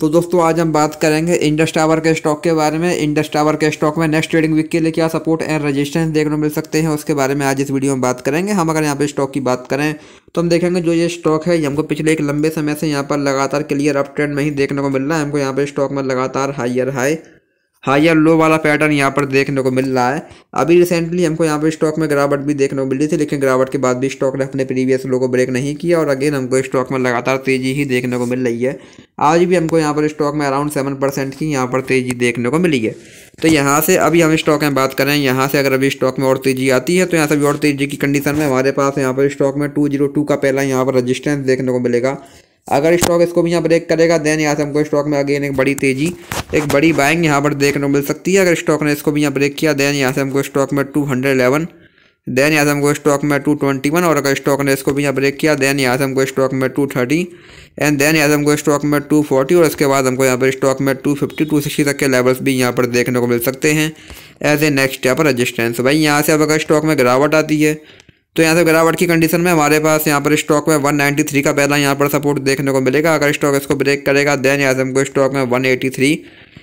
तो दोस्तों आज हम बात करेंगे इंडस टावर के स्टॉक के बारे में इंडस टावर के स्टॉक में नेक्स्ट ट्रेडिंग वीक के लिए क्या सपोर्ट एंड रजिस्टेंस देखने मिल सकते हैं उसके बारे में आज इस वीडियो में बात करेंगे हम अगर यहाँ पे स्टॉक की बात करें तो हम देखेंगे जो ये स्टॉक है हमको पिछले एक लंबे समय से यहाँ पर लगातार क्लियर अप ट्रेंड में ही देखने को मिल रहा है हमको यहाँ पर स्टॉक में लगातार हाइयर हाई हाई या लो वाला पैटर्न यहाँ पर देखने को मिल रहा है अभी रिसेंटली हमको यहाँ पर स्टॉक में गिरावट भी देखने को मिली थी लेकिन गिरावट के बाद भी स्टॉक ने अपने प्रीवियस लो को ब्रेक नहीं किया और अगेन हमको स्टॉक में लगातार तेज़ी ही देखने को मिल रही है आज भी हमको यहाँ पर स्टॉक में अराउंड सेवन परसेंट की यहाँ पर तेज़ी देखने को मिली है तो यहाँ से अभी हम स्टॉक में बात करें यहाँ से अगर अभी स्टॉक में और तेज़ी आती है तो यहाँ से भी और तेज़ी की कंडीशन में हमारे पास यहाँ पर स्टॉक में टू जीरो टू का पहला यहाँ पर रजिस्टेंस देखने को मिलेगा अगर स्टॉक इसको भी यहाँ ब्रेक करेगा देन यहाँ से हमको स्टॉक में अगेन एक बड़ी तेज़ी एक बड़ी बाइंग यहाँ पर देखने को मिल सकती है अगर स्टॉक ने इसको भी यहाँ ब्रेक किया देन यहाँ से हमको स्टॉक में टू हंड्रेड एलेवन देन यहाँ से हमको स्टॉक में टू ट्वेंटी वन और अगर स्टॉक ने इसको भी यहाँ ब्रेक किया देन यहाँ से हमको स्टॉक में टू थर्टी एंड देन यहाँ से हमको स्टॉक में टू फोर्टी और उसके बाद हमको यहाँ पर स्टॉक में टू फिफ्टी टू सिक्सटी तक के लेवल्स भी यहाँ पर देखने को मिल सकते हैं एज ए नेक्स्ट स्टेप पर रजिस्टेंस भाई यहाँ से अब अगर स्टॉक में गिरावट आती है तो यहाँ से गिरावट की कंडीशन में हमारे पास यहाँ पर स्टॉक में थ्री का पहला यहाँ पर सपोर्ट देखने को मिलेगा अगर स्टॉक इसको ब्रेक करेगा देन यहाँ से हमको स्टॉक में थ्री